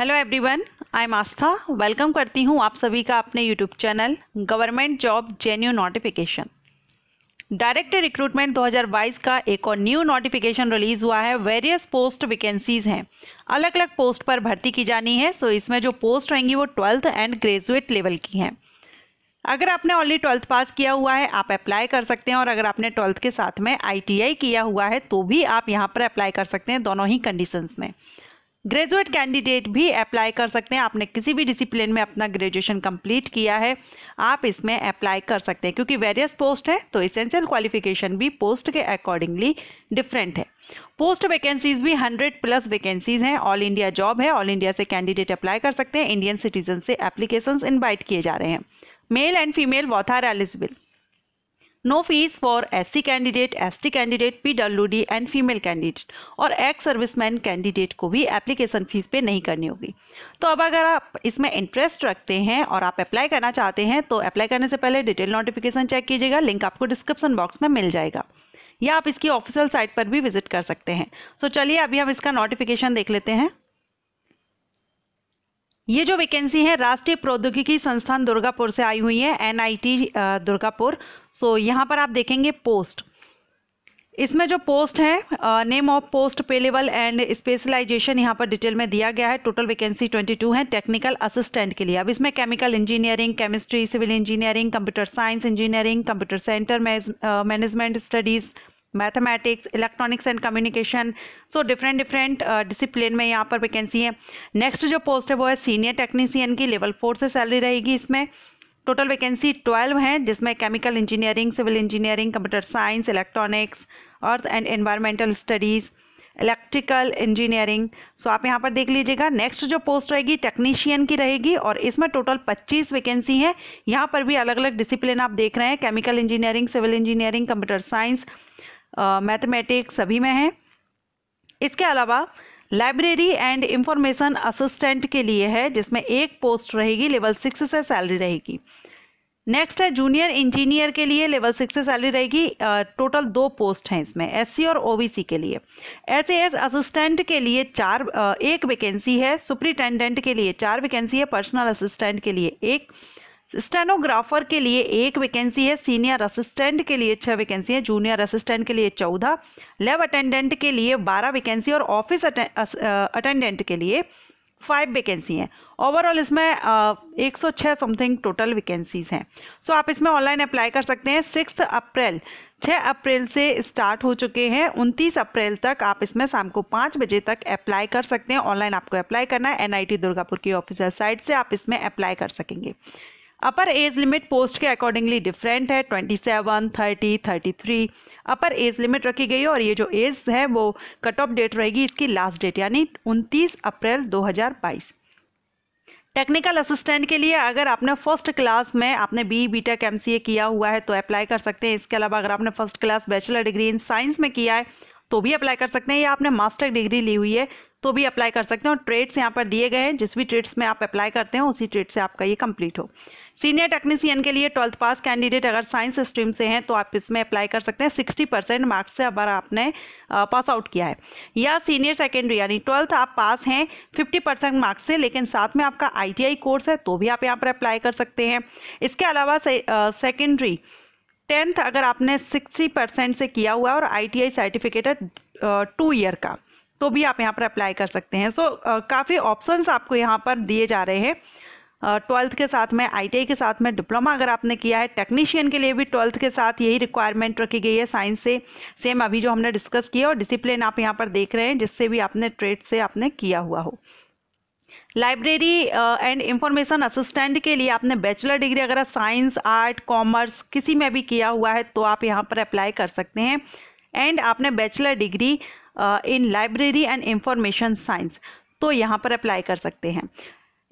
hello everyone I am Aastha welcome करती हूँ आप सभी का अपने YouTube channel government job genuine notification direct recruitment 2022 का एक और न्यू नोटिफिकेशन रिलीज हुआ है वेरियस पोस्ट वैकेंसीज हैं अलग अलग पोस्ट पर भर्ती की जानी है सो इसमें जो पोस्ट रहेंगी वो ट्वेल्थ एंड ग्रेजुएट लेवल की हैं अगर आपने ऑलरेडी ट्वेल्थ पास किया हुआ है आप अप्लाई कर सकते हैं और अगर आपने ट्वेल्थ के साथ में आईटीआई किया हुआ है तो भी आप यहाँ पर अप्लाई कर सकते हैं दोनों ही कंडीशंस में ग्रेजुएट कैंडिडेट भी अप्लाई कर सकते हैं आपने किसी भी डिसिप्लिन में अपना ग्रेजुएशन कंप्लीट किया है आप इसमें अप्लाई कर सकते हैं क्योंकि वेरियस तो पोस्ट है तो इसेंशियल क्वालिफिकेशन भी पोस्ट के अकॉर्डिंगली डिफरेंट है पोस्ट वैकेंसीज भी 100 प्लस वैकेंसीज हैं ऑल इंडिया जॉब है ऑल इंडिया से कैंडिडेट अप्लाई कर सकते हैं इंडियन सिटीजन से एप्लीकेशन इन्वाइट किए जा रहे हैं male and female both are eligible no fees for SC candidate T candidate D and female candidate और एक्स सर्विसमैन कैंडिडेट को भी एप्लीकेशन फ़ीस पे नहीं करनी होगी तो अब अगर आप इसमें इंटरेस्ट रखते हैं और आप अप्लाई करना चाहते हैं तो अप्लाई करने से पहले डिटेल नोटिफिकेशन चेक कीजिएगा लिंक आपको डिस्क्रिप्शन बॉक्स में मिल जाएगा या आप इसकी ऑफिशियल साइट पर भी विजिट कर सकते हैं सो so चलिए अभी हम इसका नोटिफिकेशन देख लेते हैं ये जो वैकेंसी है राष्ट्रीय प्रौद्योगिकी संस्थान दुर्गापुर से आई हुई है एनआईटी दुर्गापुर सो so, यहाँ पर आप देखेंगे पोस्ट इसमें जो पोस्ट है name of post pay level and specialization यहाँ पर डिटेल में दिया गया है टोटल वैकेंसी 22 है टेक्निकल असिस्टेंट के लिए अब इसमें chemical engineering chemistry civil engineering computer science engineering computer centre management studies mathematics electronics and communication so different different discipline में यहाँ पर वैकेंसी है नेक्स्ट जो पोस्ट है वो है सीनियर टेक्नीसियन की लेवल फोर से सैलरी रहेगी इसमें टोटल वैकेंसी 12 हैं जिसमें chemical engineering civil engineering computer science electronics earth and environmental studies electrical engineering so आप यहाँ पर देख लीजिएगा नेक्स्ट जो पोस्ट रहेगी टेक्नीशियन की रहेगी और इसमें टोटल 25 वैकेंसी हैं यहाँ पर भी अलग अलग डिसिप्लिन आप देख रहे हैं chemical engineering civil engineering computer science mathematics सभी में है इसके अलावा लाइब्रेरी एंड इंफॉर्मेशन असिस्टेंट के लिए है जिसमें एक पोस्ट रहेगी लेवल सिक्स से सैलरी रहेगी नेक्स्ट है जूनियर इंजीनियर के लिए लेवल सिक्स से सैलरी रहेगी टोटल दो पोस्ट हैं इसमें एससी और ओबीसी के लिए एस एस असिस्टेंट के लिए चार एक वैकेंसी है सुप्रिटेंडेंट के लिए चार वैकेंसी है पर्सनल असिस्टेंट के लिए एक स्टेनोग्राफर के लिए एक वैकेंसी है सीनियर असिस्टेंट के लिए छह वैकेंसी है जूनियर असिस्टेंट के लिए चौदह लेब अटेंडेंट के लिए बारह वैकेंसी और ऑफिस अटेंडेंट के लिए फाइव वैकेंसी हैं ओवरऑल इसमें एक सौ छः समथिंग टोटल वैकेंसीज हैं सो आप इसमें ऑनलाइन अप्लाई कर सकते हैं सिक्स अप्रैल छह अप्रैल से स्टार्ट हो चुके हैं उनतीस अप्रैल तक आप इसमें शाम को पाँच बजे तक अप्लाई कर सकते हैं ऑनलाइन आपको अप्लाई करना है एनआईटी दुर्गापुर की ऑफिसर साइट से आप इसमें अप्लाई कर सकेंगे अपर एज लिमिट पोस्ट के अकॉर्डिंगली डिफरेंट है 27, 30, 33 अपर एज लिमिट रखी गई है और ये जो एज है वो कट ऑफ डेट रहेगी इसकी लास्ट डेट यानी 29 अप्रैल 2022 टेक्निकल असिस्टेंट के लिए अगर आपने फर्स्ट क्लास में आपने बी बी टेक एम किया हुआ है तो अप्लाई कर सकते हैं इसके अलावा अगर आपने first class bachelor degree in science में किया है तो भी अप्लाई कर सकते हैं या आपने मास्टर डिग्री ली हुई है तो भी अप्लाई कर सकते हैं और ट्रेड्स यहाँ पर दिए गए हैं जिस भी ट्रेड्स में आप अप्लाई करते हैं उसी ट्रेड से आपका ये कंप्लीट हो सीनियर टेक्नीसियन के लिए ट्वेल्थ पास कैंडिडेट अगर साइंस स्ट्रीम से हैं तो आप इसमें अप्लाई कर सकते हैं सिक्सटी परसेंट मार्क्स से अगर आपने पास आउट किया है या सीनियर सेकेंडरी यानी ट्वेल्थ आप पास हैं फिफ्टी परसेंट मार्क्स से लेकिन साथ में आपका आई कोर्स है तो भी आप यहाँ पर अप्लाई कर सकते हैं इसके अलावा सेकेंडरी टेंथ अगर आपने सिक्सटी परसेंट से किया हुआ है और आई सर्टिफिकेट है टू ईयर का तो भी आप यहाँ पर अप्लाई कर सकते हैं सो so, काफ़ी ऑप्शंस आपको यहाँ पर दिए जा रहे हैं ट्वेल्थ के साथ में आईटीआई के साथ में डिप्लोमा अगर आपने किया है टेक्नीशियन के लिए भी ट्वेल्थ के साथ यही रिक्वायरमेंट रखी गई है साइंस से सेम अभी जो हमने डिस्कस किया और डिसिप्लिन आप यहाँ पर देख रहे हैं जिससे भी आपने ट्रेड से आपने किया हुआ हो लाइब्रेरी एंड इंफॉर्मेशन असिस्टेंट के लिए आपने बैचलर डिग्री अगर साइंस आर्ट कॉमर्स किसी में भी किया हुआ है तो आप यहाँ पर अप्लाई कर सकते हैं एंड आपने bachelor degree in library and information science तो यहाँ पर अप्लाई कर सकते हैं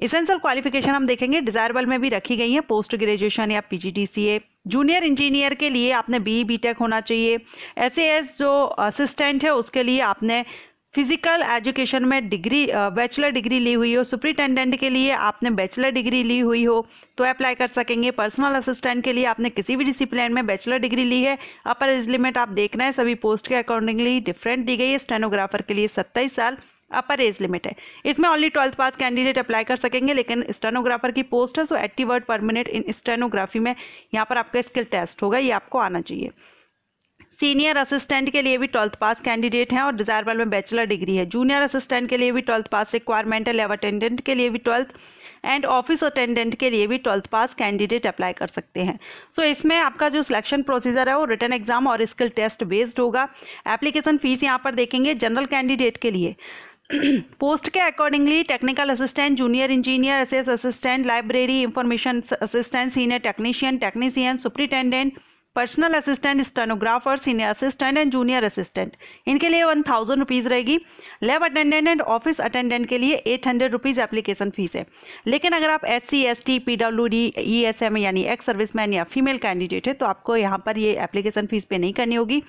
इसेंशियल क्वालिफिकेशन हम देखेंगे डिजायरेबल में भी रखी गई है पोस्ट ग्रेजुएशन या पीजीडीसीए जूनियर इंजीनियर के लिए आपने बी बीटेक e होना चाहिए एस जो असिस्टेंट है उसके लिए आपने फिजिकल एजुकेशन में डिग्री बैचलर डिग्री ली हुई हो सुप्रिटेंडेंट के लिए आपने बैचलर डिग्री ली हुई हो तो अप्लाई कर सकेंगे पर्सनल असिस्टेंट के लिए आपने किसी भी डिसिप्लिन में बैचलर डिग्री ली है अपर एज लिमिट आप देखना है सभी पोस्ट के अकॉर्डिंगली डिफरेंट दी गई है स्टेनोग्राफर के लिए सत्ताईस साल अपर एज लिमिट है इसमें only twelfth pass candidate apply कर सकेंगे लेकिन स्टेनोग्राफर की पोस्ट है so eighty word per minute in stenography में यहाँ पर आपका स्किल टेस्ट होगा ये आपको आना चाहिए सीनियर असिस्टेंट के लिए भी ट्वेल्थ पास कैंडिडेट हैं और डिजायरबल में बैचलर डिग्री है जूनियर असिस्टेंट के लिए भी ट्वेल्थ पास रिक्वायरमेंट है लेव अटेंडेंट के लिए भी ट्वेल्थ एंड ऑफिस अटेंडेंट के लिए भी ट्वेल्थ पास कैंडिडेट अप्लाई कर सकते हैं सो so, इसमें आपका जो सिलेक्शन प्रोसीजर है वो रिटर्न एग्जाम और स्किल टेस्ट बेस्ड होगा एप्लीकेशन फीस यहाँ पर देखेंगे जनरल कैंडिडेट के लिए पोस्ट के accordingly technical assistant junior engineer S assistant library information assistant senior technician technician superintendent personal assistant stenographer senior assistant and junior assistant इनके लिए वन थाउजेंड रुपीज़ रहेगी lab attendant and office attendant के लिए eight hundred rupees application fees है लेकिन अगर आप S C S T P W D E S M यानी एक्स सर्विस मैन या फीमेल कैंडिडेट है तो आपको यहाँ पर ये एप्लीकेशन फीस पे नहीं करनी होगी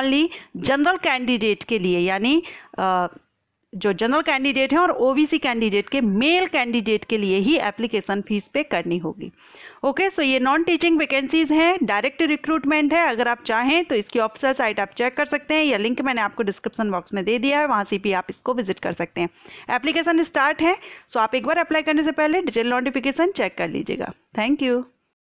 ओनली जनरल कैंडिडेट के लिए यानी जो जनरल कैंडिडेट हैं और ओबीसी कैंडिडेट के मेल कैंडिडेट के लिए ही एप्लीकेशन फीस पे करनी होगी ओके सो ये नॉन टीचिंग वैकेंसीज हैं डायरेक्ट रिक्रूटमेंट है अगर आप चाहें तो इसकी ऑफिसर साइट आप चेक कर सकते हैं या लिंक मैंने आपको डिस्क्रिप्शन बॉक्स में दे दिया है वहाँ से भी आप इसको विजिट कर सकते हैं एप्लीकेशन स्टार्ट है सो आप एक बार अप्लाई करने से पहले डिटेल नोटिफिकेशन चेक कर लीजिएगा थैंक यू